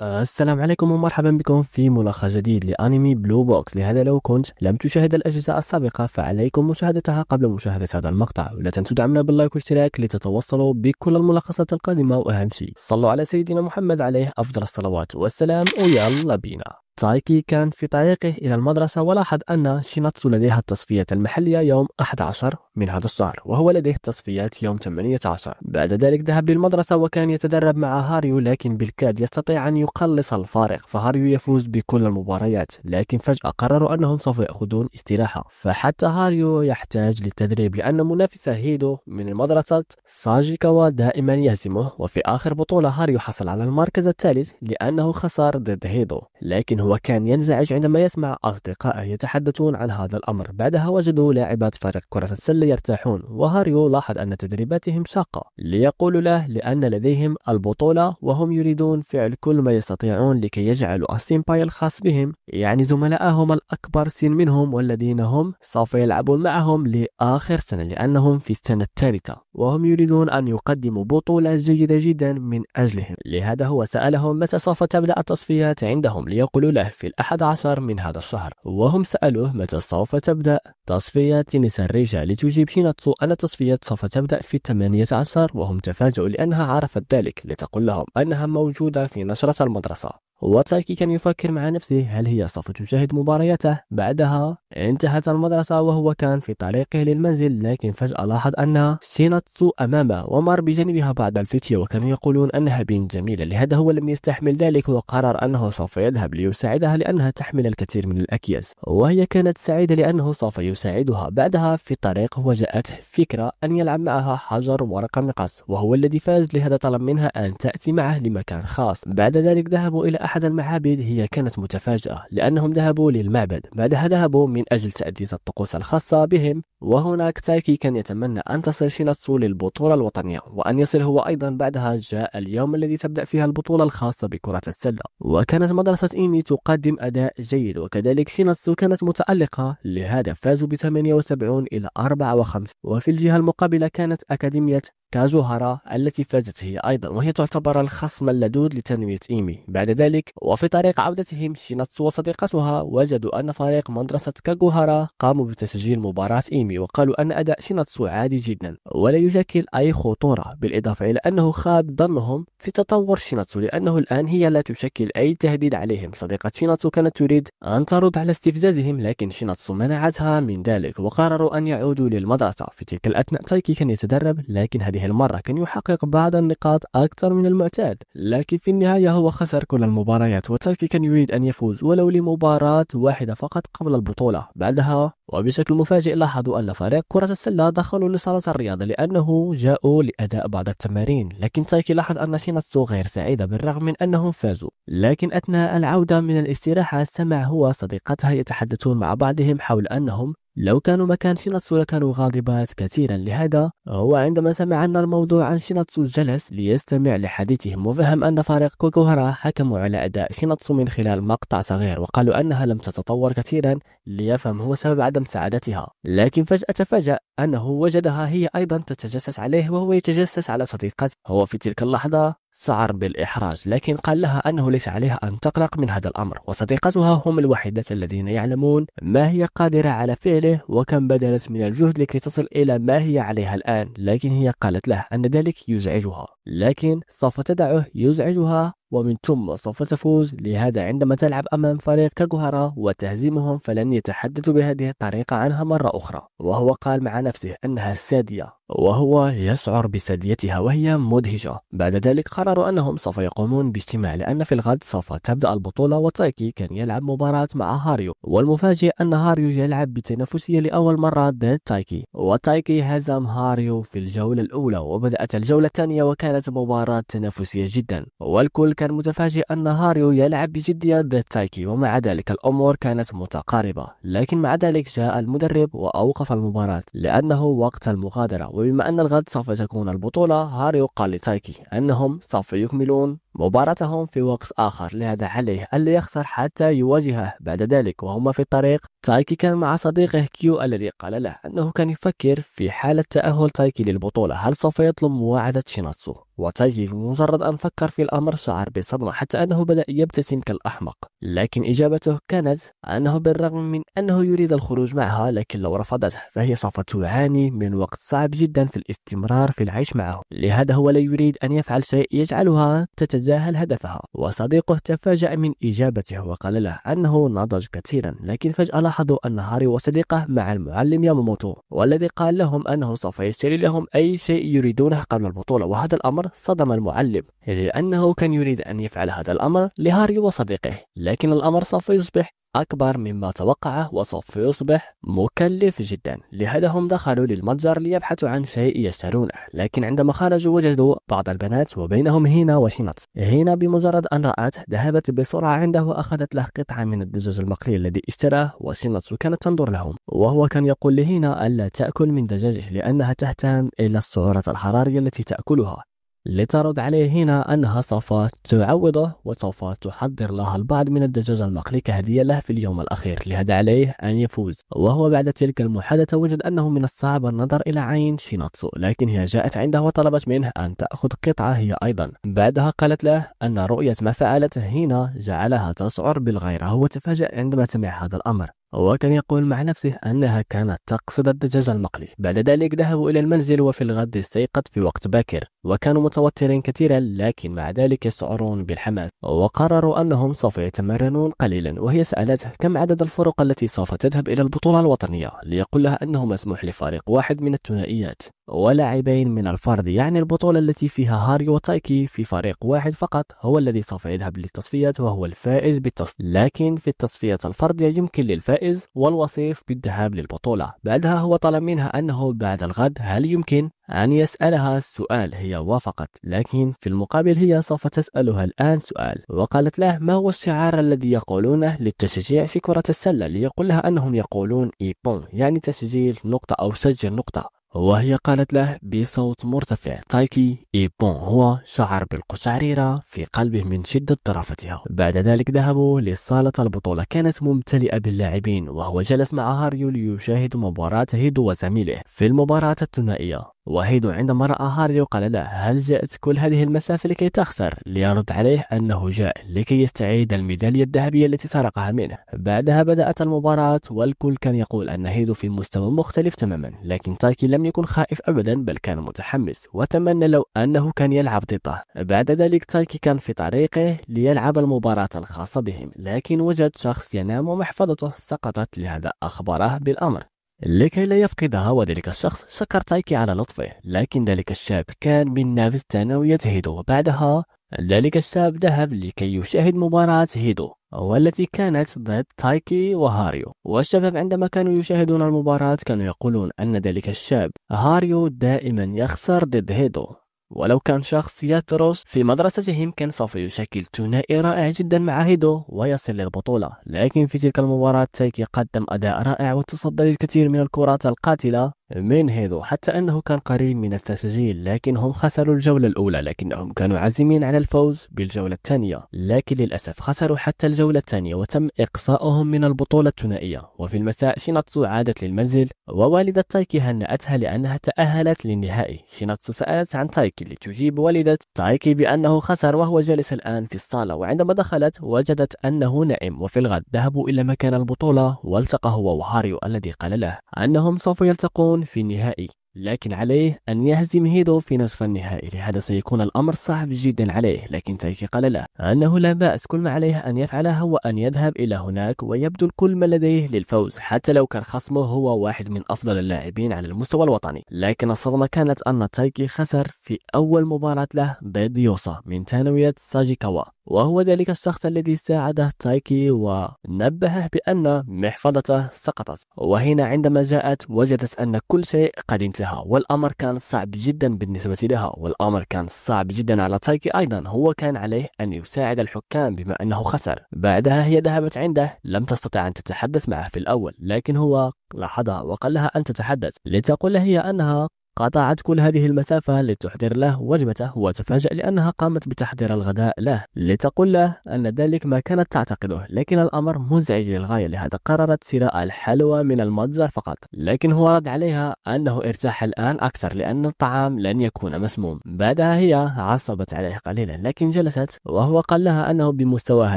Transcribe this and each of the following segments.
آه، السلام عليكم ومرحبا بكم في ملخص جديد لأنمي بلو بوكس لهذا لو كنت لم تشاهد الأجزاء السابقة فعليكم مشاهدتها قبل مشاهدة هذا المقطع ولا تنسوا دعمنا باللايك والاشتراك لتتوصلوا بكل الملخصات القادمة وأهم شيء صلوا على سيدنا محمد عليه أفضل الصلوات والسلام ويلا بينا تايكي كان في طريقه إلى المدرسة ولاحظ أن شيناتسو لديها التصفية المحلية يوم 11 من هذا الشهر وهو لديه التصفيات يوم 18 بعد ذلك ذهب للمدرسة وكان يتدرب مع هاريو لكن بالكاد يستطيع أن يقلص الفارق فهاريو يفوز بكل المباريات لكن فجأة قرروا أنهم سوف يأخذون استراحة فحتى هاريو يحتاج للتدريب لأن منافسه هيدو من المدرسة ساجيكاوا دائما يهزمه وفي آخر بطولة هاريو حصل على المركز الثالث لأنه خسر ضد هيدو لكن هو كان ينزعج عندما يسمع أصدقائه يتحدثون عن هذا الأمر بعدها وجدوا لاعبات فريق كرة السلة يرتاحون وهاريو لاحظ أن تدريباتهم شاقة ليقولوا له لأن لديهم البطولة وهم يريدون فعل كل ما يستطيعون لكي يجعلوا السينباي الخاص بهم يعني زملائهم الأكبر سن منهم والذين هم سوف يلعبون معهم لآخر سنة لأنهم في السنة الثالثة وهم يريدون أن يقدموا بطولة جيدة جدا من أجلهم لهذا هو سألهم متى سوف تبدأ التصفيات عندهم يقول له في الأحد عشر من هذا الشهر وهم سألوه متى سوف تبدأ تصفية تنس الرجال لتجيب شيناتسو أن تصفية سوف تبدأ في عشر وهم تفاجؤوا لأنها عرفت ذلك لتقول لهم أنها موجودة في نشرة المدرسة وتايكي كان يفكر مع نفسه هل هي سوف تشاهد مبارياته بعدها انتهت المدرسة وهو كان في طريقه للمنزل لكن فجأة لاحظ أن سيناتسو أمامه ومر بجانبها بعض الفتية وكانوا يقولون أنها بنت جميلة لهذا هو لم يستحمل ذلك وقرر أنه سوف يذهب ليساعدها لأنها تحمل الكثير من الأكياس وهي كانت سعيدة لأنه سوف يساعدها بعدها في الطريق وجاءته فكرة أن يلعب معها حجر ورقة مقص وهو الذي فاز لهذا طلب منها أن تأتي معه لمكان خاص بعد ذلك ذهبوا إلى أحد أحد المعابد هي كانت متفاجئة لأنهم ذهبوا للمعبد بعدها ذهبوا من أجل تأديس الطقوس الخاصة بهم وهناك تايكي كان يتمنى أن تصل شيناتسو للبطولة الوطنية وأن يصل هو أيضا بعدها جاء اليوم الذي تبدأ فيها البطولة الخاصة بكرة السلة وكانت مدرسة إيمي تقدم أداء جيد وكذلك شيناتسو كانت متألقة لهذا فازوا ب 78 إلى 54 وفي الجهة المقابلة كانت أكاديمية كازوهارا التي فازت هي أيضا وهي تعتبر الخصم اللدود لتنمية إيمي بعد ذلك ذلك وفي طريق عودتهم شيناتسو وصديقتها وجدوا أن فريق مدرسة كاغوهارا قاموا بتسجيل مباراة إيمي وقالوا أن أداء شيناتسو عادي جدا ولا يشكل أي خطورة بالإضافة إلى أنه خاب ظنهم في تطور شيناتسو لأنه الآن هي لا تشكل أي تهديد عليهم صديقة شيناتسو كانت تريد أن ترد على استفزازهم لكن شيناتسو منعتها من ذلك وقرروا أن يعودوا للمدرسة في تلك الأثناء تايكي كان يتدرب لكن هذه المرة كان يحقق بعض النقاط أكثر من المعتاد لكن في النهاية هو خسر كل المباراة المباريات وتركي كان يريد أن يفوز ولو لمباراة واحدة فقط قبل البطولة بعدها وبشكل مفاجئ لاحظوا أن فريق كرة السلة دخلوا لصالة الرياضة لأنه جاءوا لأداء بعض التمارين لكن تايكي لاحظ أن سيناتسو غير سعيدة بالرغم من أنهم فازوا لكن أثناء العودة من الاستراحة سمع هو صديقتها يتحدثون مع بعضهم حول أنهم لو كانوا مكان شيناتسو لكانوا غاضبات كثيرا لهذا هو عندما سمع أن الموضوع عن شيناتسو جلس ليستمع لحديثهم وفهم أن فريق كوكوهارا حكموا على أداء شيناتسو من خلال مقطع صغير وقالوا أنها لم تتطور كثيرا ليفهم هو سبب عدم سعادتها لكن فجأة تفاجأ أنه وجدها هي أيضا تتجسس عليه وهو يتجسس على صديقته هو في تلك اللحظة شعر بالإحراج لكن قال لها أنه ليس عليها أن تقلق من هذا الأمر وصديقتها هم الوحيدات الذين يعلمون ما هي قادرة على فعله وكم بذلت من الجهد لكي تصل إلى ما هي عليها الآن لكن هي قالت له أن ذلك يزعجها لكن سوف تدعه يزعجها ومن ثم سوف تفوز لهذا عندما تلعب أمام فريق كجهرة وتهزمهم فلن يتحدث بهذه الطريقة عنها مرة أخرى وهو قال مع نفسه أنها السادية وهو يشعر بسديتها وهي مدهشة بعد ذلك قرروا أنهم سوف يقومون باجتماع لأن في الغد سوف تبدأ البطولة وتايكي كان يلعب مباراة مع هاريو والمفاجئ أن هاريو يلعب بتنافسية لأول مرة ضد تايكي وتايكي هزم هاريو في الجولة الأولى وبدأت الجولة الثانية وكانت مباراة تنافسية جدا والكل كان متفاجئ أن هاريو يلعب بجدية ضد تايكي ومع ذلك الأمور كانت متقاربة لكن مع ذلك جاء المدرب وأوقف المباراة لأنه وقت المغادرة وبما أن الغد سوف تكون البطولة هاريو قال لتايكي أنهم سوف يكملون مباراتهم في وقت آخر لهذا عليه ألا يخسر حتى يواجهه بعد ذلك وهما في الطريق تايكي كان مع صديقه كيو الذي قال له أنه كان يفكر في حالة تأهل تايكي للبطولة هل سوف يطلب مواعدة شيناتسو وتايكي بمجرد أن فكر في الأمر شعر بصدمة حتى أنه بدأ يبتسم كالأحمق لكن إجابته كانت أنه بالرغم من أنه يريد الخروج معها لكن لو رفضته فهي سوف تعاني من وقت صعب جدا في الاستمرار في العيش معه لهذا هو لا يريد أن يفعل شيء يجعلها تتجاوز يتجاهل هدفها وصديقه تفاجأ من إجابته وقال له أنه نضج كثيرا لكن فجأة لاحظوا أن هاري وصديقه مع المعلم ياماموتو والذي قال لهم أنه سوف يشتري لهم أي شيء يريدونه قبل البطولة وهذا الأمر صدم المعلم لأنه كان يريد أن يفعل هذا الأمر لهاري وصديقه لكن الأمر سوف يصبح أكبر مما توقعه وسوف يصبح مكلف جدا لهذا هم دخلوا للمتجر ليبحثوا عن شيء يشترونه لكن عندما خرجوا وجدوا بعض البنات وبينهم هينا وشينات هينا بمجرد أن رأت ذهبت بسرعة عنده وأخذت له قطعة من الدجاج المقلي الذي اشتراه وشينات كانت تنظر لهم وهو كان يقول لهينا ألا تأكل من دجاجه لأنها تهتم إلى السعرات الحرارية التي تأكلها لترد عليه هنا أنها سوف تعوضه وسوف تحضر لها البعض من الدجاج المقلي كهدية له في اليوم الأخير لهذا عليه أن يفوز وهو بعد تلك المحادثة وجد أنه من الصعب النظر إلى عين شيناتسو لكن هي جاءت عنده وطلبت منه أن تأخذ قطعة هي أيضا بعدها قالت له أن رؤية ما فعلته هنا جعلها تشعر بالغيرة هو تفاجأ عندما سمع هذا الأمر وكان يقول مع نفسه أنها كانت تقصد الدجاج المقلي بعد ذلك ذهبوا إلى المنزل وفي الغد استيقظ في وقت باكر وكانوا متوترين كثيرا لكن مع ذلك يشعرون بالحماس وقرروا أنهم سوف يتمرنون قليلا وهي سألته كم عدد الفرق التي سوف تذهب إلى البطولة الوطنية ليقول لها أنه مسموح لفريق واحد من الثنائيات ولاعبين من الفرد يعني البطولة التي فيها هاري وتايكي في فريق واحد فقط هو الذي سوف يذهب للتصفيات وهو الفائز بالتصفيات لكن في التصفيات الفردية يمكن للفائز والوصيف بالذهاب للبطولة بعدها هو طلب منها أنه بعد الغد هل يمكن أن يسألها السؤال هي وافقت لكن في المقابل هي سوف تسألها الآن سؤال وقالت له ما هو الشعار الذي يقولونه للتشجيع في كرة السلة ليقول لها أنهم يقولون إيبون يعني تسجيل نقطة أو سجل نقطة وهي قالت له بصوت مرتفع تايكي إيبون هو شعر بالقشعريرة في قلبه من شدة طرافتها بعد ذلك ذهبوا لصالة البطولة كانت ممتلئة باللاعبين وهو جلس مع هاريو ليشاهد مباراة هيدو وزميله في المباراة الثنائية وهيدو عندما رأى هاري قال له هل جاءت كل هذه المسافة لكي تخسر؟ ليرد عليه أنه جاء لكي يستعيد الميدالية الذهبية التي سرقها منه بعدها بدأت المباراة والكل كان يقول أن هيدو في مستوى مختلف تماما لكن تايكي لم يكن خائف أبدا بل كان متحمس وتمنى لو أنه كان يلعب ضده بعد ذلك تايكي كان في طريقه ليلعب المباراة الخاصة بهم لكن وجد شخص ينام ومحفظته سقطت لهذا أخبره بالأمر لكي لا يفقدها وذلك الشخص شكر تايكي على لطفه لكن ذلك الشاب كان من نافذ ثانويه هيدو بعدها ذلك الشاب ذهب لكي يشاهد مباراة هيدو والتي كانت ضد تايكي وهاريو والشباب عندما كانوا يشاهدون المباراة كانوا يقولون أن ذلك الشاب هاريو دائما يخسر ضد هيدو ولو كان شخصيات روس في مدرستهم كان سوف يشكل ثنائي رائع جدا مع هيدو ويصل للبطولة لكن في تلك المباراة تايكي قدم أداء رائع وتصدى للكثير من الكرات القاتلة هيدو حتى أنه كان قريب من التسجيل لكن هم خسروا الجولة الأولى لكنهم كانوا عازمين على الفوز بالجولة الثانية لكن للأسف خسروا حتى الجولة الثانية وتم إقصاؤهم من البطولة الثنائية وفي المساء شيناتسو عادت للمنزل ووالدة تايكي هنأتها لأنها تأهلت للنهائي شيناتسو سألت عن تايكي لتجيب والدة تايكي بأنه خسر وهو جالس الآن في الصالة وعندما دخلت وجدت أنه نائم وفي الغد ذهبوا إلى مكان البطولة والتقى هو وهاريو الذي قال له أنهم سوف يلتقون ميلون في النهائي لكن عليه أن يهزم هيدو في نصف النهائي لهذا سيكون الأمر صعب جدا عليه لكن تايكي قال له أنه لا بأس كل ما عليه أن يفعله هو أن يذهب إلى هناك ويبذل كل ما لديه للفوز حتى لو كان خصمه هو واحد من أفضل اللاعبين على المستوى الوطني لكن الصدمة كانت أن تايكي خسر في أول مباراة له ضد يوسا من ثانوية ساجيكاوا وهو ذلك الشخص الذي ساعده تايكي ونبهه بأن محفظته سقطت وهنا عندما جاءت وجدت أن كل شيء قد انتهى والأمر كان صعب جدا بالنسبة لها والأمر كان صعب جدا على تايكي أيضا هو كان عليه أن يساعد الحكام بما أنه خسر بعدها هي ذهبت عنده لم تستطع أن تتحدث معه في الأول لكن هو لاحظها وقال لها أن تتحدث لتقول هي أنها قطعت كل هذه المسافة لتحضر له وجبته وتفاجأ لأنها قامت بتحضير الغداء له لتقول له أن ذلك ما كانت تعتقده لكن الأمر مزعج للغاية لهذا قررت شراء الحلوى من المتجر فقط لكن هو رد عليها أنه ارتاح الآن أكثر لأن الطعام لن يكون مسموم بعدها هي عصبت عليه قليلا لكن جلست وهو قال لها أنه بمستواها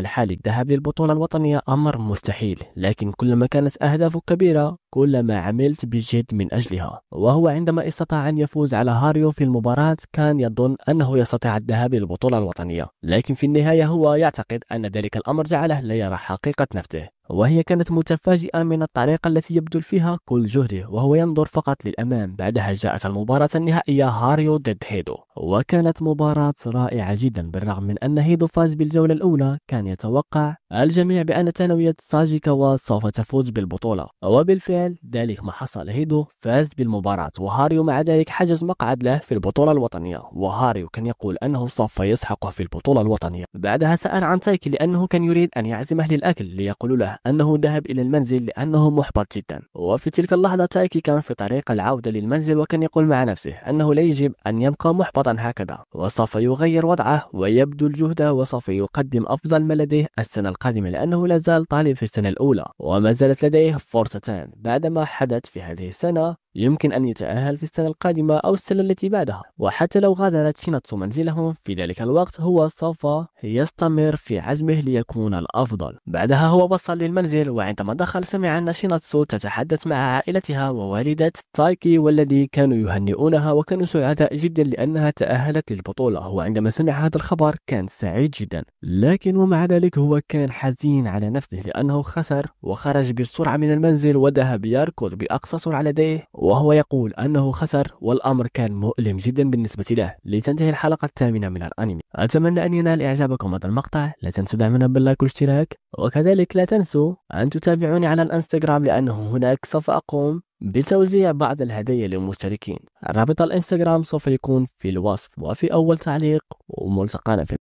الحالي الذهاب للبطولة الوطنية أمر مستحيل لكن كلما كانت أهدافه كبيرة كل ما عملت بجد من أجلها وهو عندما استطاع أن يفوز على هاريو في المباراة كان يظن أنه يستطيع الذهاب للبطولة الوطنية لكن في النهاية هو يعتقد أن ذلك الأمر جعله لا يرى حقيقة نفسه وهي كانت متفاجئة من الطريقة التي يبذل فيها كل جهده وهو ينظر فقط للأمام بعدها جاءت المباراة النهائية هاريو ضد هيدو وكانت مباراة رائعة جدا بالرغم من أن هيدو فاز بالجولة الأولى كان يتوقع الجميع بأن ثانوية ساجيكاوا سوف تفوز بالبطولة وبالفعل ذلك ما حصل هيدو فاز بالمباراة وهاريو مع ذلك حجز مقعد له في البطولة الوطنية وهاريو كان يقول أنه سوف يسحقه في البطولة الوطنية بعدها سأل عن تايكي لأنه كان يريد أن يعزمه للأكل ليقول له أنه ذهب إلى المنزل لأنه محبط جدا وفي تلك اللحظة تايكي كان في طريق العودة للمنزل وكان يقول مع نفسه أنه لا يجب أن يبقى محبطا هكذا وسوف يغير وضعه ويبذل جهده وسوف يقدم أفضل ما لديه السنة القادمة لأنه لا زال طالب في السنة الأولى وما زالت لديه فرصتان بعدما حدث في هذه السنة يمكن أن يتأهل في السنة القادمة أو السنة التي بعدها وحتى لو غادرت شيناتسو منزلهم في ذلك الوقت هو سوف يستمر في عزمه ليكون الأفضل بعدها هو وصل للمنزل وعندما دخل سمع أن شيناتسو تتحدث مع عائلتها ووالدة تايكي والذي كانوا يهنئونها وكانوا سعداء جدا لأنها تأهلت للبطولة وعندما سمع هذا الخبر كان سعيد جدا لكن ومع ذلك هو كان حزين على نفسه لأنه خسر وخرج بسرعة من المنزل وذهب يركض بأقصى سرعة لديه وهو يقول أنه خسر والأمر كان مؤلم جدا بالنسبة له لتنتهي الحلقة الثامنة من الأنمي أتمنى أن ينال إعجابكم هذا المقطع لا تنسوا دعمنا باللايك والاشتراك وكذلك لا تنسوا أن تتابعوني على الانستغرام لأنه هناك سوف أقوم بتوزيع بعض الهدايا للمشتركين رابط الانستغرام سوف يكون في الوصف وفي أول تعليق وملتقانا في